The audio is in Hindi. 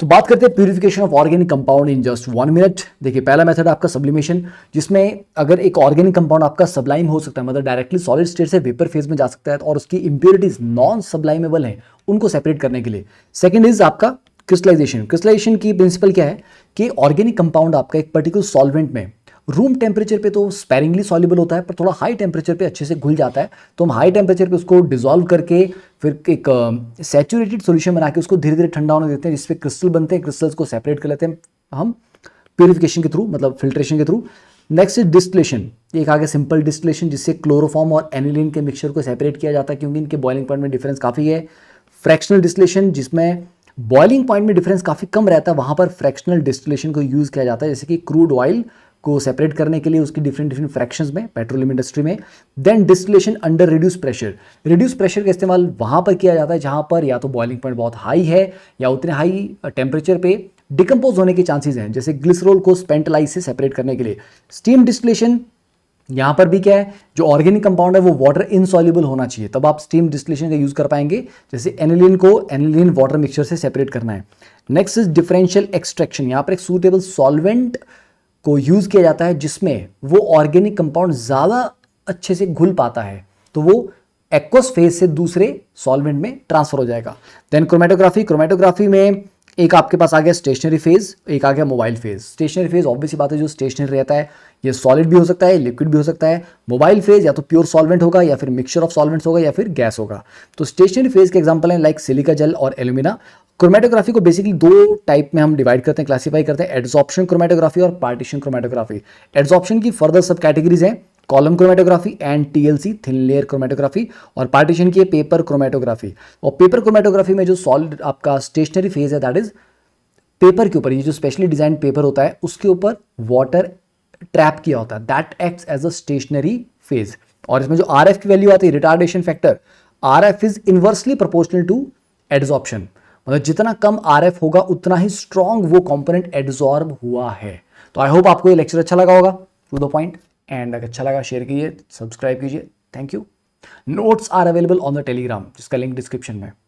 तो बात करते हैं purification of organic compound in just one minute देखिए पहला मेथड आपका सब्लिमेशन जिसमें अगर एक ऑर्गेनिक कंपाउंड आपका सब्लाइम हो सकता है मतलब डायरेक्टली सॉलिड स्टेट से वेपर फेज में जा सकता है और उसकी इंप्योरिटीज नॉन सब्लाइमेबल है उनको सेपरेट करने के लिए सेकेंड इज आपका क्रिस्टलाइजेशन क्रिस्टलाइजेशन की प्रिंसिपल क्या है कि ऑर्गेनिक कंपाउंड आपका एक पर्टिकुलर सॉल्वेंट में रूम टेम्परेचर पे तो स्पेरिंगली सॉलिबल होता है पर थोड़ा हाई टेम्परेचर पे अच्छे से घुल जाता है तो हम हाई टेम्परेचर पे उसको डिजोल्व करके फिर एक सेचूरेटेड सोल्यूशन बना के उसको धीरे धीरे ठंडा होने देते हैं जिसपे क्रिस्टल बनते हैं क्रिस्टल्स को सेपरेट कर लेते हैं हम प्योरिफिकेशन के थ्रू मतलब फिल्ट्रेशन के थ्रू नेक्स्ट इज डिस्टिलेशन एक आगे सिंपल डिस्टिलेशन जिससे क्लोरोफॉर्म और एनिलिन के मिक्सचर को सेपरेट किया जाता है क्योंकि इनके बॉइलिंग पॉइंट में डिफरेंस काफ़ी है फ्रैक्शनल डिस्टिलेशन जिसमें बॉइलिंग पॉइंट में डिफरेंस काफ़ी कम रहता है वहाँ पर फ्रैक्शनल डिस्टिलेशन को यूज़ किया जाता है जैसे कि क्रूड ऑयल को सेपरेट करने के लिए उसकी डिफरेंट डिफरेंट फ्रैक्शंस में पेट्रोलियम इंडस्ट्री में then distillation under reduce pressure reduce pressure का इस्तेमाल वहाँ पर किया जाता है जहाँ पर या तो बॉइलिंग पॉइंट बहुत हाई है या उतने हाई टेम्परेचर पे डिकम्पोज होने के चांसेज हैं जैसे ग्लिसरोल को स्पेंटलाइज से सेपरेट करने के लिए स्टीम डिस्टिलेशन यहां पर भी क्या है जो ऑर्गेनिक कंपाउंड है वो वाटर इनसॉल्यूबल होना चाहिए तब आप स्टीम डिस्टिलेशन का यूज़ कर पाएंगे जैसे एनिलिन को एनिलिन वाटर मिक्सचर से सेपरेट करना है नेक्स्ट इज डिफरेंशियल एक्सट्रैक्शन यहां पर एक सूटेबल सॉल्वेंट को यूज़ किया जाता है जिसमें वो ऑर्गेनिक कंपाउंड ज़्यादा अच्छे से घुल पाता है तो वो एक्वस फेज से दूसरे सॉल्वेंट में ट्रांसफर हो जाएगा देन क्रोमेटोग्राफी क्रोमेटोग्राफी में एक आपके पास आ गया स्टेशनरी फेज एक आ गया mobile phase stationary phase obviously बात है जो स्टेशनरी रहता है ये सॉलिड भी हो सकता है लिक्विड भी हो सकता है मोबाइल फेज या तो प्योर सॉल्वेंट होगा या फिर मिक्सचर ऑफ सॉल्वेंट्स होगा या फिर गैस होगा तो स्टेशनरी फेज के एग्जांपल हैं लाइक सिलिका जेल और एलुमिना क्रोमेटोग्राफी को बेसिकली दो टाइप में हम डिवाइड करते हैं क्लासीफाई करते हैं एड्सॉप्शन क्रोमेटोग्राफी और पार्टीशन क्रोमेटोग्राफी एड्सॉप्शन की फर्दर सब कैटेगरीज हैं column chromatography and TLC thin layer chromatography और पार्टीशन की है पेपर क्रोमेटोग्राफी और पेपर क्रोमेटोग्राफी में जो सॉलिड आपका स्टेशनरी फेज है दैट इज पेपर के ऊपर ये जो स्पेशली डिजाइन पेपर होता है उसके ऊपर वाटर ट्रैप किया होता है that acts as a stationary phase और इसमें जो आर की वैल्यू आती है retardation factor R F is inversely proportional to adsorption मतलब जितना कम आर होगा उतना ही स्ट्रांग वो कॉम्पोनेंट एब्जॉर्ब हुआ है तो आई होप आपको ये लेक्चर अच्छा लगा होगा टू द पॉइंट एंड अगर अच्छा लगा शेयर कीजिए सब्सक्राइब कीजिए thank you notes are available on the Telegram जिसका लिंक डिस्क्रिप्शन में